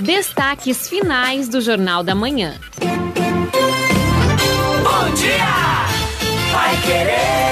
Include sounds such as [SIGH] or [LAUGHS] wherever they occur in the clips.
Destaques finais do Jornal da Manhã. Bom dia! Vai querer!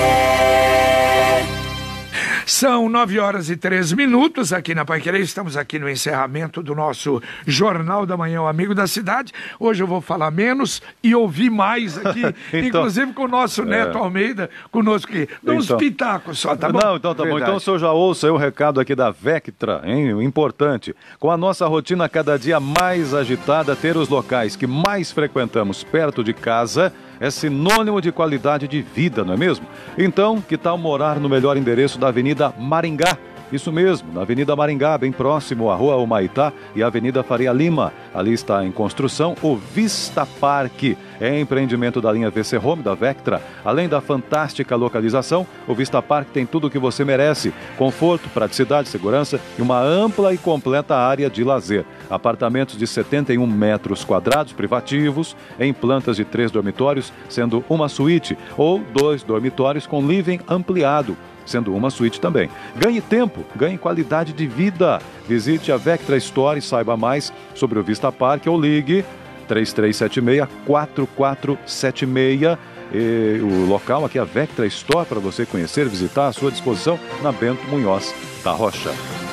São nove horas e três minutos aqui na Paiquerê. Estamos aqui no encerramento do nosso Jornal da Manhã, o Amigo da Cidade. Hoje eu vou falar menos e ouvir mais aqui, [LAUGHS] então, inclusive com o nosso é. Neto é... Almeida, conosco aqui. Dá uns então. pitacos só, tá bom? Não, então tá Verdade. bom. Então o senhor já ouça o recado aqui da Vectra, hein? Importante. Com a nossa rotina cada dia mais agitada, ter os locais que mais frequentamos perto de casa é sinônimo de qualidade de vida, não é mesmo? Então, que tal morar no melhor endereço da Avenida Maringá? Isso mesmo, na Avenida Maringá, bem próximo à Rua Humaitá e à Avenida Faria Lima. Ali está em construção o Vista Parque. É empreendimento da linha VC Home, da Vectra. Além da fantástica localização, o Vista Parque tem tudo o que você merece: conforto, praticidade, segurança e uma ampla e completa área de lazer. Apartamentos de 71 metros quadrados privativos, em plantas de três dormitórios, sendo uma suíte ou dois dormitórios com living ampliado sendo uma suíte também. Ganhe tempo, ganhe qualidade de vida. Visite a Vectra Store e saiba mais sobre o Vista Parque ou ligue 3376 4476. E o local aqui é a Vectra Store para você conhecer, visitar à sua disposição na Bento Munhoz da Rocha.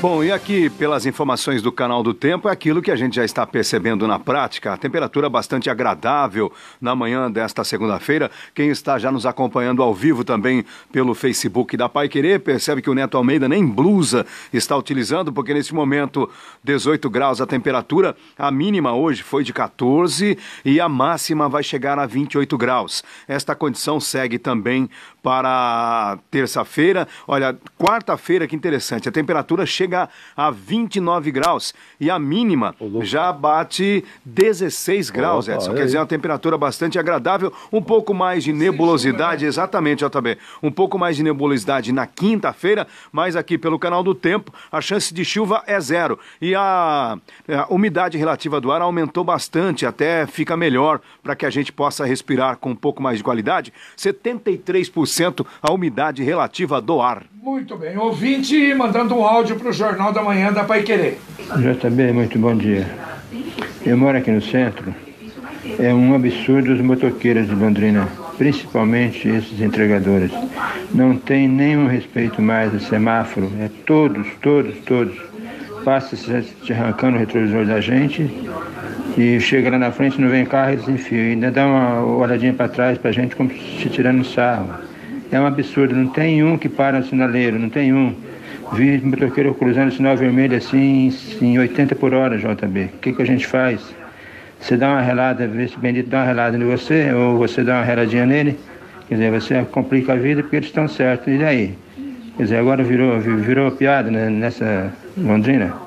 Bom, e aqui, pelas informações do canal do tempo, é aquilo que a gente já está percebendo na prática. A temperatura bastante agradável na manhã desta segunda-feira. Quem está já nos acompanhando ao vivo também pelo Facebook da Pai Querer, percebe que o Neto Almeida nem blusa está utilizando, porque neste momento 18 graus a temperatura. A mínima hoje foi de 14 e a máxima vai chegar a 28 graus. Esta condição segue também para terça-feira. Olha, quarta-feira, que interessante, a temperatura chega a 29 graus e a mínima já bate 16 Opa, graus, Edson. Quer dizer, uma temperatura bastante agradável, um pouco mais de nebulosidade, é exatamente, JB. Um pouco mais de nebulosidade na quinta-feira, mas aqui pelo canal do tempo, a chance de chuva é zero. E a, a umidade relativa do ar aumentou bastante, até fica melhor para que a gente possa respirar com um pouco mais de qualidade. 73% a umidade relativa do ar. Muito bem, ouvinte mandando um áudio para o Jornal da Manhã da Pai Querer. JB, muito bom dia. Eu moro aqui no centro. É um absurdo os motoqueiros de Londrina, principalmente esses entregadores. Não tem nenhum respeito mais a semáforo. É todos, todos, todos. Passa se arrancando o retrovisor da gente e chega lá na frente, não vem carro, eles enfiam. E ainda dá uma olhadinha para trás para a gente como se tirando sarro. É um absurdo, não tem um que para no sinaleiro, não tem um. Vi motoqueiro cruzando o sinal vermelho assim, em 80 por hora, JB. O que, que a gente faz? Você dá uma relada, vê se bendito dá uma relada em você, ou você dá uma reladinha nele. Quer dizer, você complica a vida porque eles estão certos. E daí? Quer dizer, agora virou, virou piada né, nessa Londrina.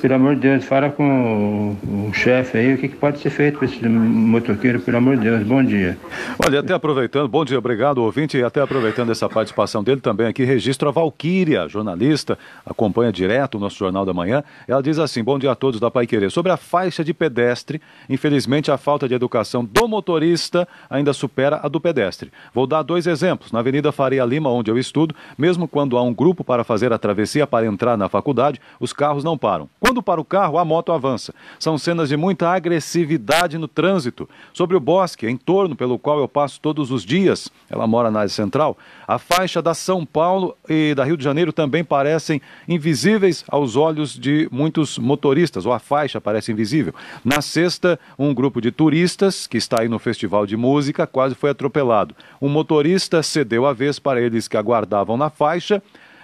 Pelo amor de Deus, fala com o, o chefe aí o que, que pode ser feito para esse motoqueiro, pelo amor de Deus. Bom dia. Olha, até aproveitando, bom dia, obrigado, ouvinte, e até aproveitando essa participação dele também aqui, registro a Valquíria, jornalista, acompanha direto o nosso Jornal da Manhã. Ela diz assim: bom dia a todos da Pai Querer. Sobre a faixa de pedestre, infelizmente a falta de educação do motorista ainda supera a do pedestre. Vou dar dois exemplos. Na Avenida Faria Lima, onde eu estudo, mesmo quando há um grupo para fazer a travessia para entrar na faculdade, os carros não param. Quando para o carro, a moto avança. São cenas de muita agressividade no trânsito. Sobre o bosque, em torno pelo qual eu passo todos os dias, ela mora na área central, a faixa da São Paulo e da Rio de Janeiro também parecem invisíveis aos olhos de muitos motoristas, ou a faixa parece invisível. Na sexta, um grupo de turistas que está aí no festival de música quase foi atropelado. Um motorista cedeu a vez para eles que aguardavam na faixa.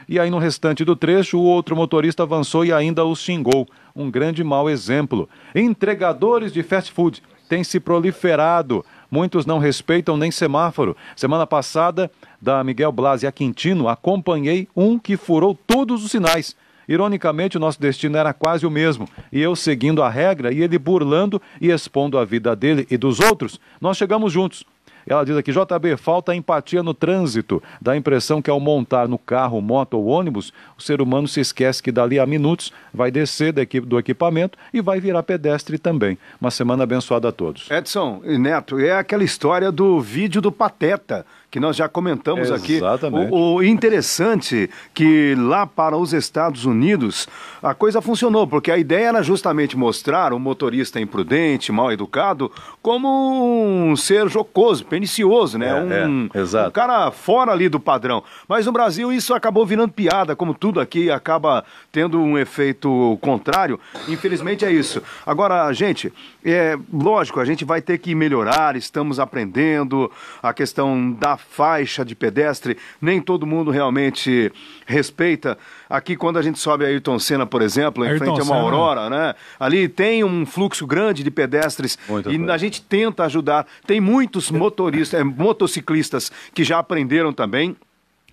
E aí, no restante do trecho, o outro motorista avançou e ainda os xingou. Um grande mau exemplo. Entregadores de fast food têm se proliferado. Muitos não respeitam nem semáforo. Semana passada, da Miguel Blasi a Quintino, acompanhei um que furou todos os sinais. Ironicamente, o nosso destino era quase o mesmo, e eu seguindo a regra e ele burlando e expondo a vida dele e dos outros, nós chegamos juntos. Ela diz aqui: JB, falta empatia no trânsito. Dá a impressão que ao montar no carro, moto ou ônibus, o ser humano se esquece que dali a minutos vai descer do equipamento e vai virar pedestre também. Uma semana abençoada a todos. Edson e Neto, é aquela história do vídeo do Pateta que nós já comentamos Exatamente. aqui. O, o interessante que lá para os Estados Unidos a coisa funcionou, porque a ideia era justamente mostrar o um motorista imprudente, mal educado, como um ser jocoso, pernicioso, né? É, um, é, um, cara fora ali do padrão. Mas no Brasil isso acabou virando piada, como tudo aqui acaba tendo um efeito contrário. Infelizmente é isso. Agora, gente, é lógico, a gente vai ter que melhorar, estamos aprendendo a questão da faixa de pedestre, nem todo mundo realmente respeita. Aqui, quando a gente sobe a Ayrton Senna, por exemplo, em Ayrton frente a uma aurora, né? Ali tem um fluxo grande de pedestres e a gente tenta ajudar. Tem muitos motoristas, é, motociclistas que já aprenderam também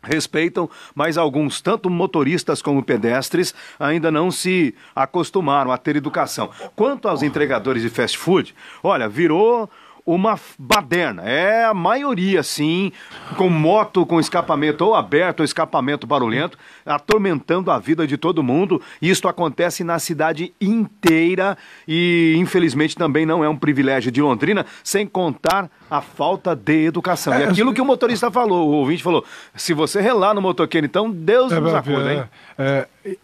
respeitam, mas alguns, tanto motoristas como pedestres, ainda não se acostumaram a ter educação. Quanto aos entregadores de fast food, olha, virou uma baderna. É a maioria, sim, com moto com escapamento ou aberto ou escapamento barulhento, atormentando a vida de todo mundo. Isto acontece na cidade inteira e, infelizmente, também não é um privilégio de Londrina, sem contar a falta de educação. É, e aquilo que o motorista falou, o ouvinte falou, se você relar no motoqueiro, então Deus é, nos é, acuda, hein? É, é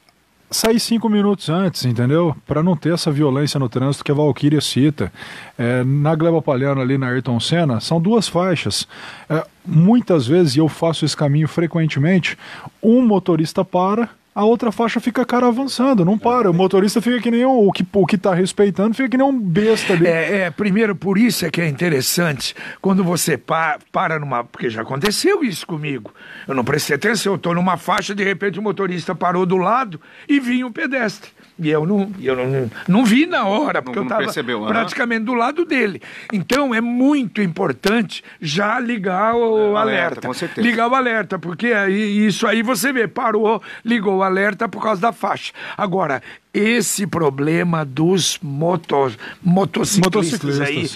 sair cinco minutos antes, entendeu? Para não ter essa violência no trânsito que a Valkyria cita. É, na Gleba Palhano, ali na Ayrton Senna, são duas faixas. É, muitas vezes, e eu faço esse caminho frequentemente, um motorista para a outra faixa fica cara avançando, não para. O motorista fica que nem um, o que o que tá respeitando, fica que nem um besta ali. É, é primeiro por isso é que é interessante quando você pa, para numa, porque já aconteceu isso comigo. Eu não prestei atenção, eu tô numa faixa, de repente o motorista parou do lado e vinha um pedestre. E eu não, eu não, não vi na hora, porque não, não eu estava praticamente do lado dele. Então é muito importante já ligar o é, alerta. alerta. ligar o alerta, porque aí, isso aí você vê, parou, ligou o alerta por causa da faixa. Agora, esse problema dos moto, motociclistas, motociclistas, aí,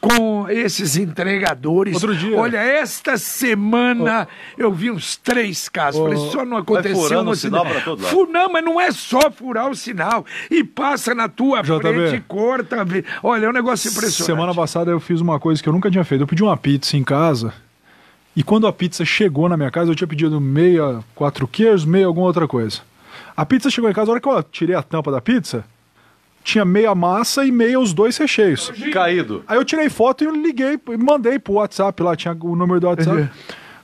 com esses entregadores. Outro dia. Olha, esta semana oh. eu vi uns três casos. Oh. Falei, só não aconteceu. Vai furando o sinal para todo lado. Não, mas não é só furar o sinal e passa na tua frente e corta. Olha, é um negócio impressionante. Semana passada eu fiz uma coisa que eu nunca tinha feito. Eu pedi uma pizza em casa e quando a pizza chegou na minha casa, eu tinha pedido meia, quatro queijos, meia alguma outra coisa. A pizza chegou em casa, a hora que eu tirei a tampa da pizza, tinha meia massa e meia os dois recheios. Caído. Aí eu tirei foto e liguei, mandei pro WhatsApp lá, tinha o número do WhatsApp.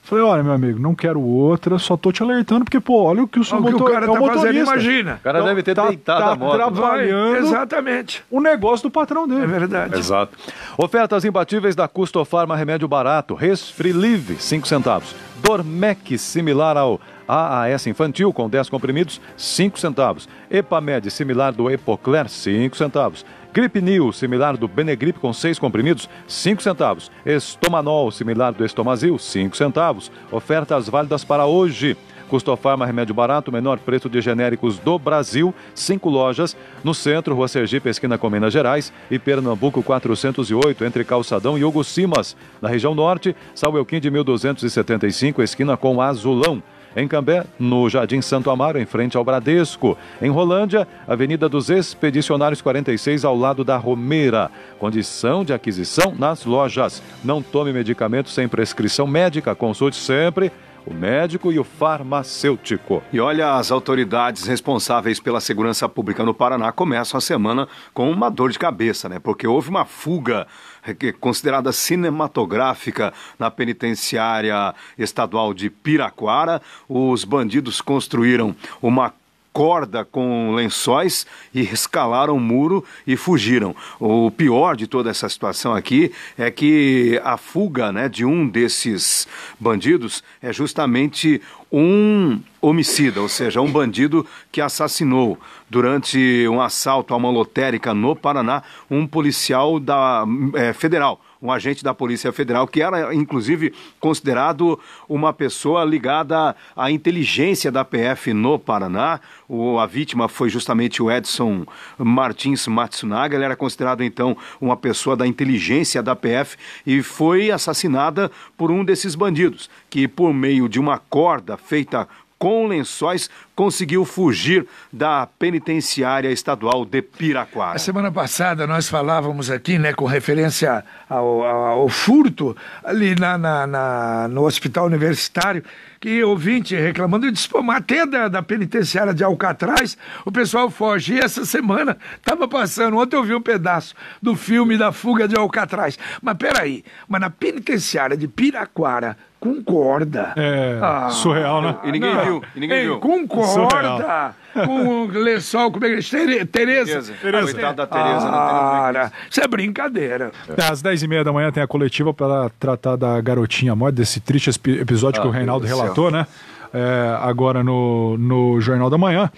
Falei, olha, meu amigo, não quero outra, só tô te alertando, porque, pô, olha o que o seu motor, o cara é tá motorista. fazendo, imagina. O cara então, deve ter tá, deitado tá a moto. Né? trabalhando Exatamente. o negócio do patrão dele. É verdade. Exato. Ofertas imbatíveis da Custo Farma Remédio Barato, Resfrilive, Live, 5 centavos. Dormec, similar ao AAS Infantil, com 10 comprimidos, 5 centavos. Epamed, similar do Epocler, 5 centavos. Gripnil, similar do Benegrip com seis comprimidos, 5 centavos. Estomanol, similar do Estomazil, 5 centavos. Ofertas válidas para hoje. Custofarma Remédio Barato, menor preço de genéricos do Brasil, cinco lojas, no centro, Rua Sergipe, esquina com Minas Gerais e Pernambuco 408, entre Calçadão e Hugo Simas. Na região norte, Sauelquim de 1275, esquina com Azulão. Em Cambé, no Jardim Santo Amaro, em frente ao Bradesco. Em Rolândia, Avenida dos Expedicionários 46, ao lado da Romeira. Condição de aquisição nas lojas. Não tome medicamento sem prescrição médica. Consulte sempre o médico e o farmacêutico. E olha, as autoridades responsáveis pela segurança pública no Paraná começam a semana com uma dor de cabeça, né? Porque houve uma fuga é considerada cinematográfica na penitenciária estadual de Piraquara, os bandidos construíram uma corda com lençóis e escalaram o muro e fugiram. O pior de toda essa situação aqui é que a fuga né, de um desses bandidos é justamente um homicida, ou seja, um bandido que assassinou durante um assalto a uma lotérica no Paraná um policial da é, federal, um agente da Polícia Federal, que era inclusive considerado uma pessoa ligada à inteligência da PF no Paraná. O, a vítima foi justamente o Edson Martins Matsunaga. Ele era considerado então uma pessoa da inteligência da PF e foi assassinada por um desses bandidos que, por meio de uma corda feita com lençóis, conseguiu fugir da penitenciária estadual de Piraquara. A semana passada nós falávamos aqui, né, com referência ao, ao, ao furto ali na, na, na, no hospital universitário, que ouvinte reclamando, eu disse, pô, até da, da penitenciária de Alcatraz, o pessoal foge. E essa semana estava passando, ontem eu vi um pedaço do filme da fuga de Alcatraz. Mas peraí, mas na penitenciária de Piraquara, com corda. É, ah, surreal, né? E ninguém não. viu, e ninguém Ei, viu. Com corda corda, com lençol, como é que é? Tereza. Tereza. Ah, Coitado da Tereza. Ah, isso é brincadeira. É, às 10h30 da manhã tem a coletiva para tratar da garotinha morta, desse triste episódio ah, que o Reinaldo relatou, né? É, agora no, no Jornal da Manhã.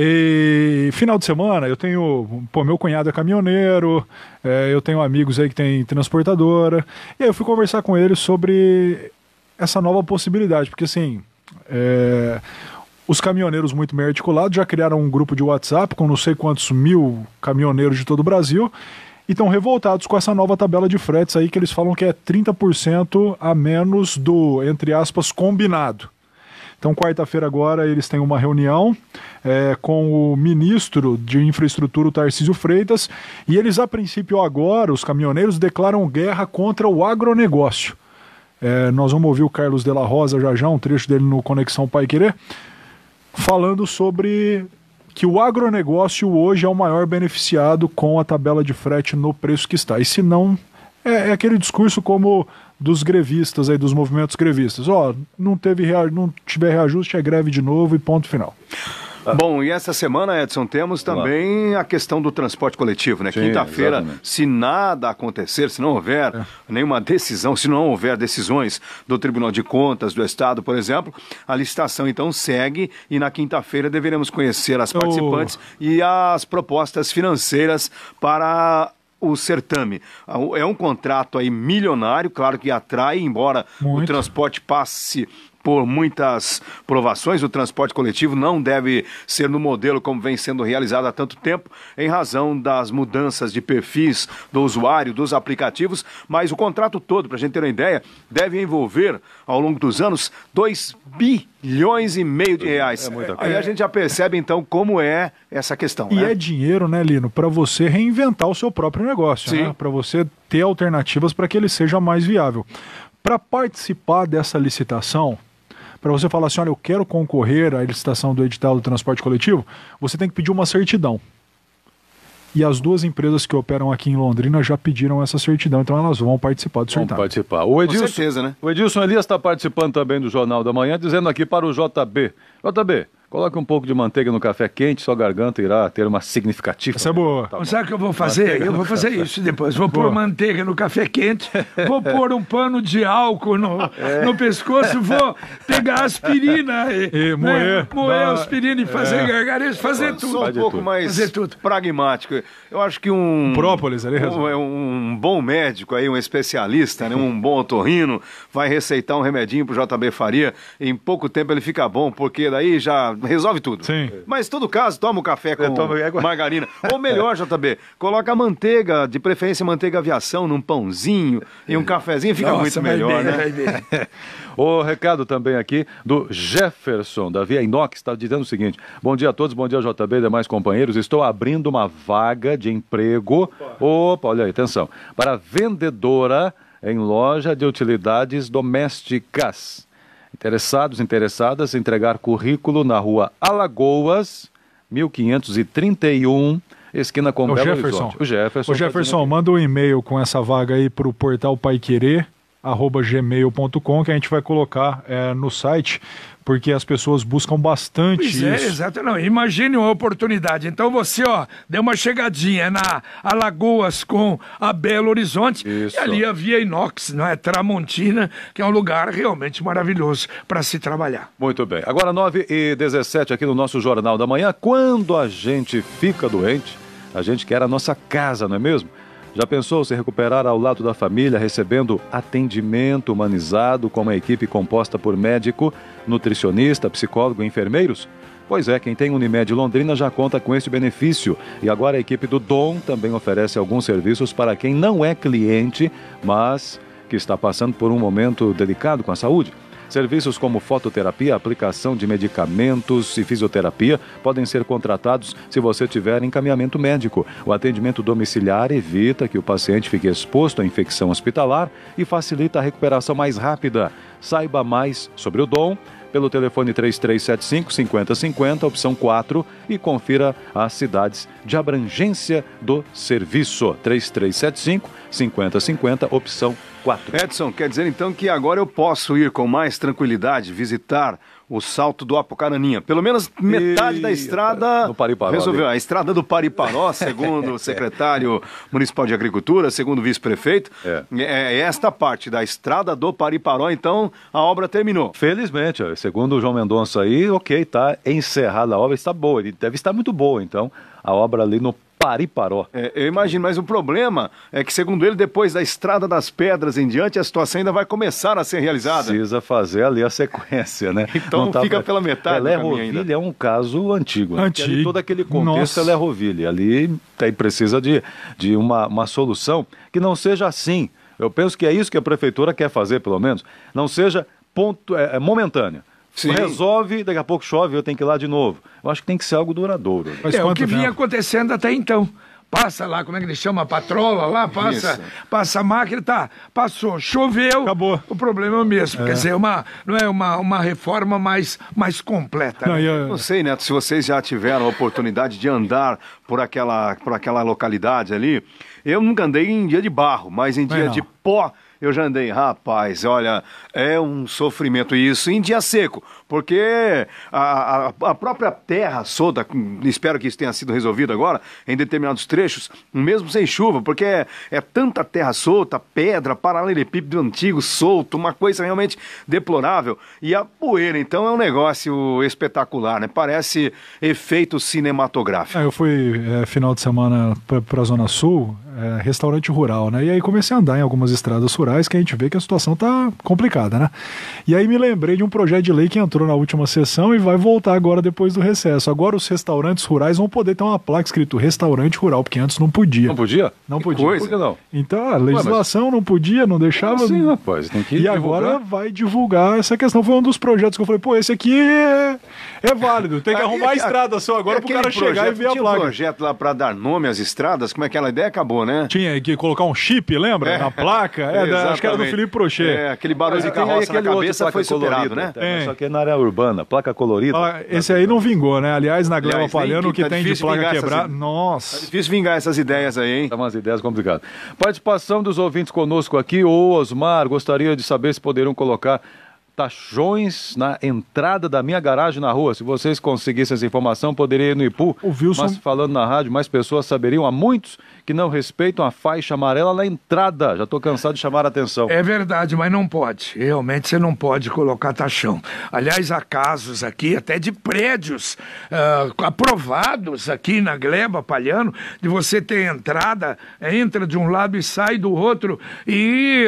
E final de semana eu tenho. Pô, meu cunhado é caminhoneiro, é, eu tenho amigos aí que tem transportadora. E aí eu fui conversar com ele sobre essa nova possibilidade, porque assim. É, os caminhoneiros muito bem articulados já criaram um grupo de WhatsApp com não sei quantos mil caminhoneiros de todo o Brasil e estão revoltados com essa nova tabela de fretes aí que eles falam que é 30% a menos do, entre aspas, combinado. Então, quarta-feira agora eles têm uma reunião é, com o ministro de Infraestrutura, o Tarcísio Freitas, e eles, a princípio, agora, os caminhoneiros, declaram guerra contra o agronegócio. É, nós vamos ouvir o Carlos de la Rosa já já, um trecho dele no Conexão Pai Querer, falando sobre que o agronegócio hoje é o maior beneficiado com a tabela de frete no preço que está. E se não, é, é aquele discurso como dos grevistas aí, dos movimentos grevistas. Ó, oh, não teve não tiver reajuste, é greve de novo e ponto final. Ah. Bom, e essa semana, Edson, temos também a questão do transporte coletivo, né? Quinta-feira, se nada acontecer, se não houver é. nenhuma decisão, se não houver decisões do Tribunal de Contas do Estado, por exemplo, a licitação então segue e na quinta-feira deveremos conhecer as oh. participantes oh. e as propostas financeiras para o certame. Ah, é um contrato aí milionário, claro que atrai, embora Muito. o transporte passe por muitas provações, o transporte coletivo não deve ser no modelo como vem sendo realizado há tanto tempo, em razão das mudanças de perfis do usuário, dos aplicativos, mas o contrato todo, para a gente ter uma ideia, deve envolver, ao longo dos anos, 2 bilhões e meio de reais. É Aí a gente já percebe, então, como é essa questão. E né? é dinheiro, né, Lino, para você reinventar o seu próprio negócio, né? para você ter alternativas para que ele seja mais viável. Para participar dessa licitação, para você falar assim, olha, eu quero concorrer à licitação do edital do transporte coletivo, você tem que pedir uma certidão. E as duas empresas que operam aqui em Londrina já pediram essa certidão, então elas vão participar do certame. Vão participar. O Edilson, Com certeza, né? O Edilson Elias está participando também do Jornal da Manhã, dizendo aqui para o JB. JB, Coloque um pouco de manteiga no café quente, sua garganta irá ter uma significativa. Essa é boa. Tá Sabe o que eu vou fazer? Manteiga eu vou fazer café. isso depois. Vou pôr manteiga no café quente, vou [LAUGHS] pôr um pano de álcool no, é. no pescoço, vou pegar aspirina e, [LAUGHS] e moer, né, moer aspirina e fazer é. gargarejo, fazer tudo. Sou um pouco tudo. mais fazer tudo. pragmático. Eu acho que um. Própolis, aliás. um, um bom médico aí, um especialista, né, um bom otorrino, vai receitar um remedinho pro JB Faria. Em pouco tempo ele fica bom, porque daí já resolve tudo. Sim. Mas, em todo caso, toma o um café com tomo... margarina. Ou melhor, [LAUGHS] é. JB, coloca manteiga, de preferência manteiga aviação, num pãozinho e um é. cafezinho, fica Nossa, muito melhor, bem, né? o [LAUGHS] recado também aqui do Jefferson, da Via Inox, está dizendo o seguinte: Bom dia a todos, bom dia, JB e demais companheiros. Estou abrindo uma vaga de emprego. Opa, Opa olha aí, atenção. Para vendedora em loja de utilidades domésticas. Interessados, interessadas, entregar currículo na rua Alagoas, 1531, esquina com o Belo Jefferson. Horizonte. O Jefferson. O tá Jefferson, manda um e-mail com essa vaga aí para o portal Pai Querer arroba gmail.com que a gente vai colocar é, no site porque as pessoas buscam bastante pois é, isso. É, exato. Não, imagine uma oportunidade. Então você, ó, deu uma chegadinha na Alagoas com a Belo Horizonte isso. e ali a Via Inox, não é? Tramontina, que é um lugar realmente maravilhoso para se trabalhar. Muito bem. Agora 9 e 17 aqui no nosso Jornal da Manhã. Quando a gente fica doente, a gente quer a nossa casa, não é mesmo? Já pensou se recuperar ao lado da família recebendo atendimento humanizado com uma equipe composta por médico, nutricionista, psicólogo e enfermeiros? Pois é, quem tem Unimed Londrina já conta com este benefício. E agora a equipe do Dom também oferece alguns serviços para quem não é cliente, mas que está passando por um momento delicado com a saúde. Serviços como fototerapia, aplicação de medicamentos e fisioterapia podem ser contratados se você tiver encaminhamento médico. O atendimento domiciliar evita que o paciente fique exposto à infecção hospitalar e facilita a recuperação mais rápida. Saiba mais sobre o Dom pelo telefone 3375 5050, opção 4, e confira as cidades de abrangência do serviço. 3375 5050, opção 4. 4. Edson, quer dizer então que agora eu posso ir com mais tranquilidade visitar o salto do Apocaraninha. Pelo menos metade da estrada do Pariparó, resolveu. Ali. A estrada do Pariparó, [LAUGHS] segundo o secretário municipal de Agricultura, segundo o vice-prefeito, é. é. é. esta parte da estrada do Pariparó, então, a obra terminou. Felizmente, segundo o João Mendonça aí, ok, tá encerrada a obra, está boa, ele deve estar muito boa, então, a obra ali no Pariparó. É, eu imagino, mas o problema é que, segundo ele, depois da Estrada das Pedras em diante, a situação ainda vai começar a ser realizada. Precisa fazer ali a sequência, né? [LAUGHS] Então tá... fica pela metade. Pelé Roville, é um caso antigo. Né? Antigo. Ali, todo aquele contexto Pelé Roville. Ali tem, precisa de, de uma, uma solução que não seja assim. Eu penso que é isso que a prefeitura quer fazer, pelo menos. Não seja ponto, é, é momentânea. Sim. Resolve, daqui a pouco chove, eu tenho que ir lá de novo. Eu acho que tem que ser algo duradouro. Mas é o que vinha acontecendo até então passa lá, como é que ele chama? A patrola lá, passa, passa a máquina, tá, passou, choveu, acabou. O problema é o mesmo. É. Quer dizer, é uma, não é uma, uma reforma mais, mais completa. Não, né? eu... não sei, Neto, se vocês já tiveram a oportunidade de andar por aquela, por aquela localidade ali. Eu nunca andei em dia de barro, mas em dia de pó eu já andei, rapaz, olha, é um sofrimento isso em dia seco. Porque a, a, a própria terra soda, espero que isso tenha sido resolvido agora, em determinados trechos, mesmo sem chuva, porque é, é tanta terra solta, pedra, paralelepípedo antigo solto, uma coisa realmente deplorável. E a poeira, então, é um negócio espetacular, né? Parece efeito cinematográfico. É, eu fui é, final de semana para a Zona Sul, é, restaurante rural, né? E aí comecei a andar em algumas estradas rurais que a gente vê que a situação tá complicada, né? E aí me lembrei de um projeto de lei que entrou entrou na última sessão e vai voltar agora depois do recesso. Agora os restaurantes rurais vão poder ter uma placa escrito restaurante rural, porque antes não podia. Não podia? Não que podia. Coisa. Por que não? Então a legislação Ué, mas... não podia, não deixava. Sim, rapaz, tem que E divulgar. agora vai divulgar essa questão. Foi um dos projetos que eu falei, pô, esse aqui é, é válido, tem que Aí, arrumar a é estrada só agora é pro cara chegar e ver a placa. Tinha um projeto lá para dar nome às estradas, como é que aquela ideia acabou, né? Tinha que colocar um chip, lembra? É. Na placa. É, da, acho que era do Felipe Prochê. É, aquele barulho de carroça na cabeça foi superado, colorido, né? Só que na área urbana, placa colorida. Ah, esse aí não vingou, né? Aliás, na Gleba Palhano, o que tá tem de placa quebrar Essas... Nossa. Tá difícil vingar essas ideias aí, hein? Tá umas ideias complicadas. Participação dos ouvintes conosco aqui. Ô, Osmar, gostaria de saber se poderiam colocar taxões na entrada da minha garagem na rua. Se vocês conseguissem essa informação, poderia ir no IPU. O Wilson... Mas falando na rádio, mais pessoas saberiam. Há muitos que não respeitam a faixa amarela na entrada. Já estou cansado de chamar a atenção. É verdade, mas não pode. Realmente você não pode colocar taxão. Aliás, há casos aqui, até de prédios uh, aprovados aqui na Gleba, Palhano, de você ter entrada, é, entra de um lado e sai do outro, e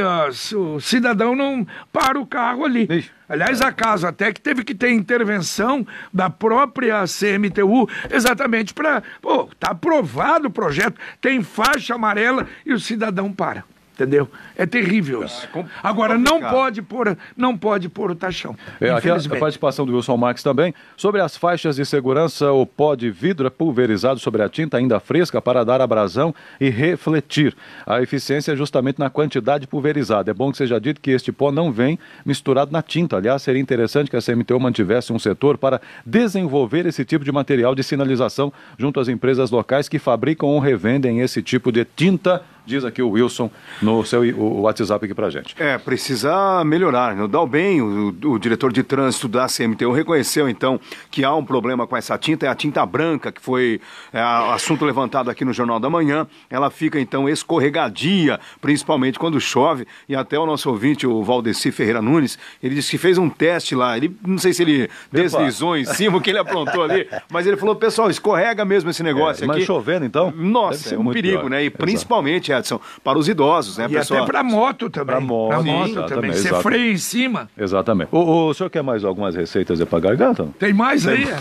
uh, o cidadão não para o carro ali. E Aliás, acaso até que teve que ter intervenção da própria CMTU, exatamente para. Pô, tá aprovado o projeto, tem faixa amarela e o cidadão para. Entendeu? É terrível isso. É Agora, não pode pôr, não pode pôr o taxão. É, aqui a, participação do Wilson Marques também. Sobre as faixas de segurança, o pó de vidro é pulverizado sobre a tinta ainda fresca para dar abrasão e refletir. A eficiência é justamente na quantidade pulverizada. É bom que seja dito que este pó não vem misturado na tinta. Aliás, seria interessante que a CMTU mantivesse um setor para desenvolver esse tipo de material de sinalização junto às empresas locais que fabricam ou revendem esse tipo de tinta diz aqui o Wilson no seu o WhatsApp aqui pra gente. É, precisa melhorar. não né? Dalben, o, o diretor de trânsito da CMTU, reconheceu então que há um problema com essa tinta, é a tinta branca, que foi é, assunto levantado aqui no Jornal da Manhã. Ela fica então escorregadia, principalmente quando chove. E até o nosso ouvinte, o Valdeci Ferreira Nunes, ele disse que fez um teste lá. Ele, não sei se ele deslizou em cima, o que ele aprontou ali, mas ele falou: pessoal, escorrega mesmo esse negócio é, aqui. Mas chovendo então? Nossa, é, é, é um perigo, pior. né? E Exato. principalmente é Edson? Para os idosos, né, e pessoal? E até para moto também. Para moto, moto também. Você exatamente. freia em cima. Exatamente. O, o senhor quer mais algumas receitas de a garganta? Tem mais Tem... aí?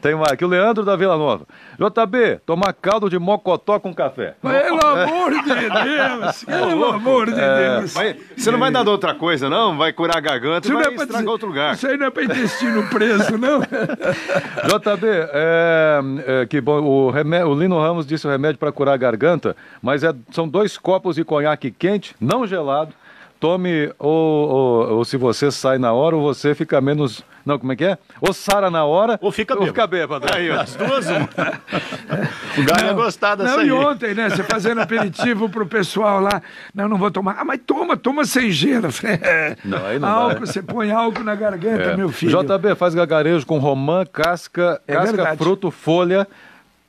Tem mais. Aqui o Leandro da Vila Nova. JB, tomar caldo de mocotó com café. Pelo é. amor de Deus! [LAUGHS] É pelo amor de é. Deus! É, você não vai dar outra coisa, não? Vai curar a garganta e vai é estragar dizer, outro lugar. Isso aí não é para intestino preso, não? [LAUGHS] JB, é, é, que bom, o, remé, o Lino Ramos disse o remédio para curar a garganta, mas é, são dois copos de conhaque quente, não gelado. Tome, ou, ou, ou se você sai na hora, ou você fica menos. Não, como é que é? Ou sara na hora. Ou fica bêbado. Ou fica bêbado. Aí, ó, as duas, uma. [LAUGHS] o galho é gostado assim. não, aí. E ontem, né? Você fazendo aperitivo pro pessoal lá. Não, não vou tomar. Ah, mas toma, toma sem gelo. [LAUGHS] Não, aí não álcool, dá. Né? você põe álcool na garganta, é. meu filho. JB, faz gargarejo com romã, casca, é casca, verdade. fruto, folha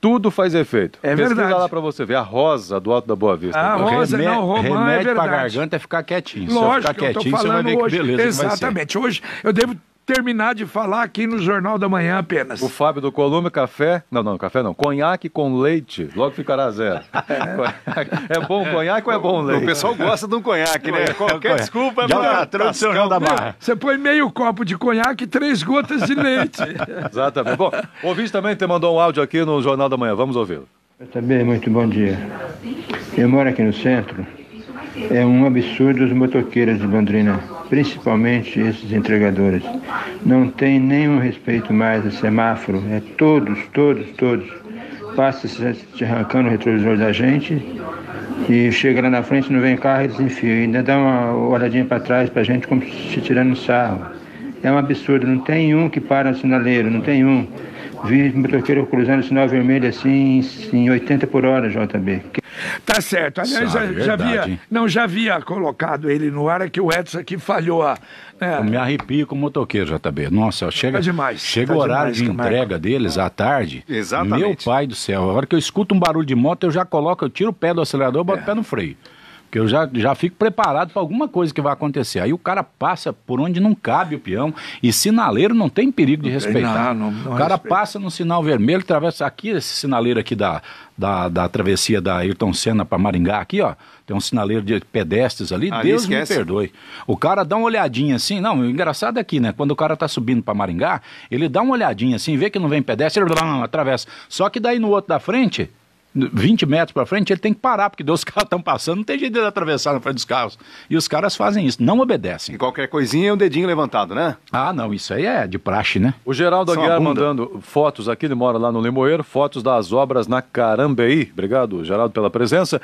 tudo faz efeito. É Pesquisa verdade. lá para você ver. A rosa do Alto da Boa Vista. A então, rosa, Remé não, Romã remédio é verdade. garganta é ficar quietinho. Lógico, Se ficar quietinho, eu você vai ver hoje. que beleza Exatamente. Hoje eu devo terminar de falar aqui no Jornal da Manhã apenas. O Fábio do Colômbia, café. Não, não, café não. Conhaque com leite. Logo ficará zero. [LAUGHS] É, bom conhaque ou é bom leite? O pessoal gosta de um conhaque, né? Qualquer desculpa é tá tradicional da barra. Você põe meio copo de conhaque e três gotas de leite. [LAUGHS] Exatamente. Bom, o ouvinte também te mandou um áudio aqui no Jornal da Manhã. Vamos ouvi-lo. Eu também, muito bom dia. Eu moro aqui no centro é um absurdo os motoqueiros de Londrina, principalmente esses entregadores. Não tem nenhum respeito mais a semáforo, é todos, todos, todos. Passa se arrancando o retrovisor da gente e chega lá na frente, não vem carro e desenfia. E ainda dá uma olhadinha para trás para a gente como se tirando sarro. É um absurdo, não tem um que para no sinaleiro, não tem um vi motoqueiro cruzando o sinal vermelho assim em 80 por hora, JB. Tá certo. Aliás, já, é já havia, não, já havia colocado ele no ar, é que o Edson aqui falhou a. Né? Eu me arrepio com tá tá o motoqueiro, JB. Nossa, chega. Tá demais. Chega tá o horário demais, de entrega deles à tarde. Exatamente. Meu pai do céu, a hora que eu escuto um barulho de moto, eu já coloco, eu tiro o pé do acelerador e boto é. o pé no freio que eu já, já fico preparado para alguma coisa que vai acontecer. Aí o cara passa por onde não cabe o peão e sinaleiro não tem perigo de respeitar. Não, não, o cara respeito. passa no sinal vermelho, atravessa aqui esse sinaleiro aqui da, da, da travessia da Ayrton Senna para Maringá, aqui ó, tem um sinaleiro de pedestres ali, Deus esquece. me perdoe. O cara dá uma olhadinha assim, não, o engraçado é que, né, quando o cara tá subindo para Maringá, ele dá uma olhadinha assim, vê que não vem pedestre, blá, blá, blá, atravessa. Só que daí no outro da frente, 20 metros para frente, ele tem que parar, porque os [LAUGHS] carros estão passando, não tem jeito de atravessar na frente dos carros. E os caras fazem isso, não obedecem. E qualquer coisinha é um dedinho levantado, né? Ah, não, isso aí é de praxe, né? O Geraldo São Aguiar mandando fotos aqui, ele mora lá no Limoeiro, fotos das obras na Carambeí. Obrigado, Geraldo, pela presença.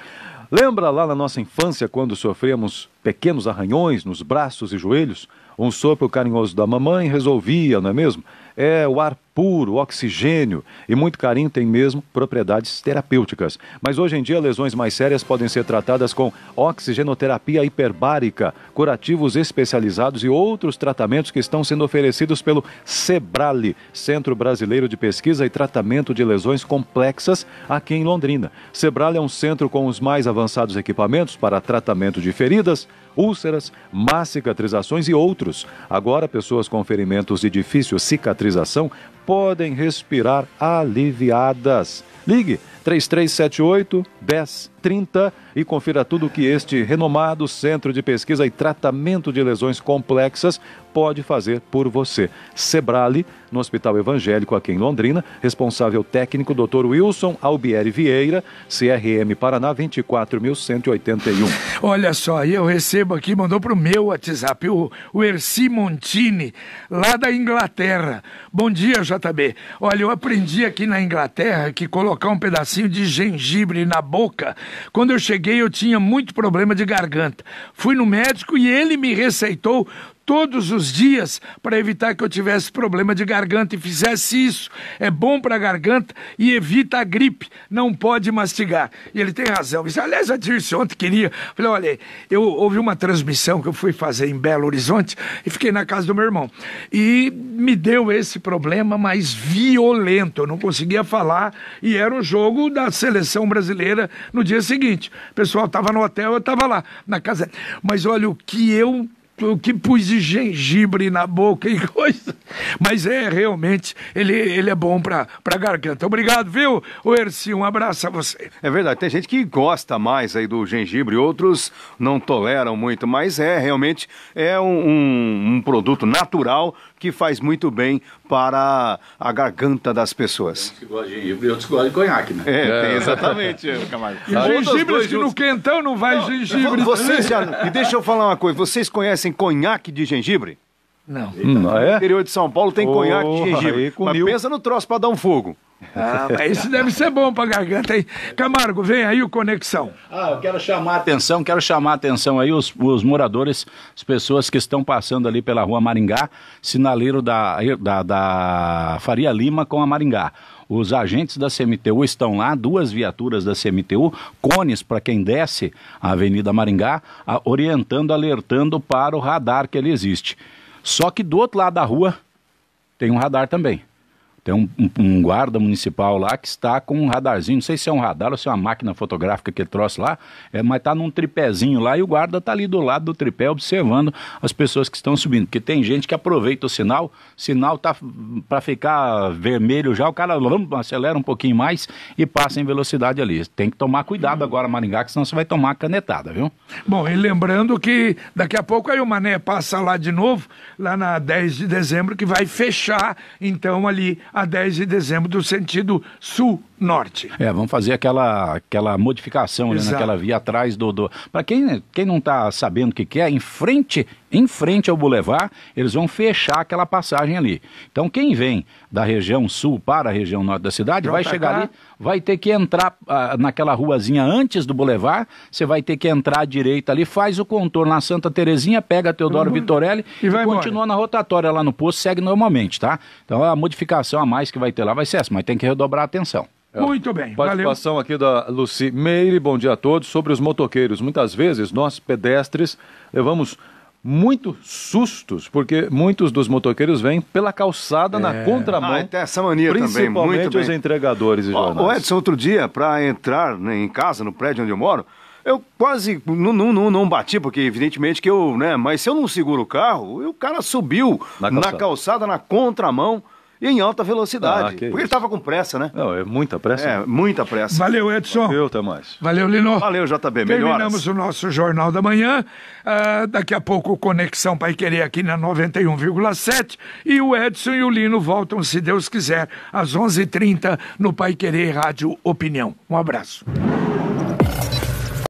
Lembra lá na nossa infância quando sofremos pequenos arranhões nos braços e joelhos? Um sopro carinhoso da mamãe resolvia, não é mesmo? É o ar puro, oxigênio e muito carinho tem mesmo propriedades terapêuticas. Mas hoje em dia, lesões mais sérias podem ser tratadas com oxigenoterapia hiperbárica, curativos especializados e outros tratamentos que estão sendo oferecidos pelo SEBRALE, Centro Brasileiro de Pesquisa e Tratamento de Lesões Complexas, aqui em Londrina. SEBRALE é um centro com os mais avançados equipamentos para tratamento de feridas, úlceras, más cicatrizações e outros. Agora, pessoas com ferimentos de difícil cicatrização podem respirar aliviadas. Ligue 3378 1030 e confira tudo o que este renomado Centro de Pesquisa e Tratamento de Lesões Complexas pode fazer por você. Sebrale, no Hospital Evangélico aqui em Londrina, responsável técnico Dr. Wilson Albieri Vieira, CRM Paraná 24181. Olha só, eu recebo aqui, mandou para o meu WhatsApp o, o Erci Montini, lá da Inglaterra. Bom dia, JB. Olha, eu aprendi aqui na Inglaterra que colocar um pedacinho pedacinho de gengibre na boca. Quando eu cheguei, eu tinha muito problema de garganta. Fui no médico e ele me receitou todos os dias para evitar que eu tivesse problema de garganta e fizesse isso. É bom para a garganta e evita a gripe. Não pode mastigar. E ele tem razão. Isso, aliás, a Dirce ontem queria. Falei, olha, eu houve uma transmissão que eu fui fazer em Belo Horizonte e fiquei na casa do meu irmão. E me deu esse problema, mais violento. Eu não conseguia falar e era o jogo da seleção brasileira no dia seguinte. O pessoal estava no hotel, eu estava lá na casa. Mas olha, o que eu que pus de gengibre na boca e [LAUGHS] coisa. Mas é, realmente, ele, ele é bom para pra garganta. Obrigado, viu, o Erci? Um abraço a você. É verdade, tem gente que gosta mais aí do gengibre, outros não toleram muito, mas é, realmente, é um, um, um produto natural que faz muito bem para a garganta das pessoas. Tem uns que gostam de gengibre e outros que gostam de conhaque, né? É, tem, é. exatamente, é, Camargo. E gengibre tá. que no quentão não vai não, gengibre. Vocês já, e deixa eu falar uma coisa, vocês conhecem conhaque de gengibre? Não. não hum, é? No interior de São Paulo tem oh, conhaque de gengibre. Aí, mas pensa no troço para dar um fogo. Ah, mas isso deve ser bom pra garganta aí. Camargo, vem aí o Conexão. Ah, eu quero chamar a atenção, quero chamar a atenção aí os, os moradores, as pessoas que estão passando ali pela rua Maringá, sinaleiro da, da, da Faria Lima com a Maringá. Os agentes da CMTU estão lá, duas viaturas da CMTU, cones para quem desce a Avenida Maringá, a, orientando, alertando para o radar que ele existe. Só que do outro lado da rua tem um radar também. Tem um, um, um, guarda municipal lá que está com um radarzinho, não sei se é um radar ou se é uma máquina fotográfica que ele trouxe lá, é, mas está num tripézinho lá e o guarda está ali do lado do tripé observando as pessoas que estão subindo. Porque tem gente que aproveita o sinal, sinal tá para ficar vermelho já, o cara acelera um pouquinho mais e passa em velocidade ali. Tem que tomar cuidado agora, Maringá, que senão você vai tomar canetada, viu? Bom, e lembrando que daqui a pouco aí o Mané passa lá de novo, lá na 10 de dezembro, que vai fechar então ali a 10 de dezembro do sentido sul-norte. É, vamos fazer aquela, aquela modificação né, naquela via atrás do. do... Para quem, quem não está sabendo o que, que é, em frente em frente ao Boulevard, eles vão fechar aquela passagem ali. Então quem vem da região sul para a região norte da cidade Pronto vai chegar cá. ali, vai ter que entrar ah, naquela ruazinha antes do Boulevard, você vai ter que entrar à direita ali, faz o contorno na Santa Terezinha, pega Teodoro uhum. Vitorelli e, e continua embora. na rotatória lá no posto, segue normalmente, tá? Então a modificação a mais que vai ter lá vai ser essa, mas tem que redobrar a atenção. É. Muito bem. Participação valeu. aqui da Luci Meire, bom dia a todos. Sobre os motoqueiros, muitas vezes nós pedestres levamos muitos sustos, porque muitos dos motoqueiros vêm pela calçada é. na contramão. Ah, tem essa mania principalmente também, muito os bem. entregadores e jornais. O Edson, outro dia, para entrar né, em casa, no prédio onde eu moro, eu quase não, não, não, não, bati, porque evidentemente que eu, né? Mas se eu não seguro o carro, o cara subiu na calçada, na, calçada, na contramão e em alta velocidade. Ah, porque ele estava com pressa, né? Não, é muita pressa. É, muita pressa. Valeu, Edson. Valeu, até mais. Valeu, Lino. Valeu, JB. Terminamos Melhoras. o nosso Jornal da Manhã. Uh, daqui a pouco, Conexão Pai Querer aqui na 91,7. E o Edson e o Lino voltam, se Deus quiser, às 11h30 no Pai Querer Rádio Opinião. Um abraço.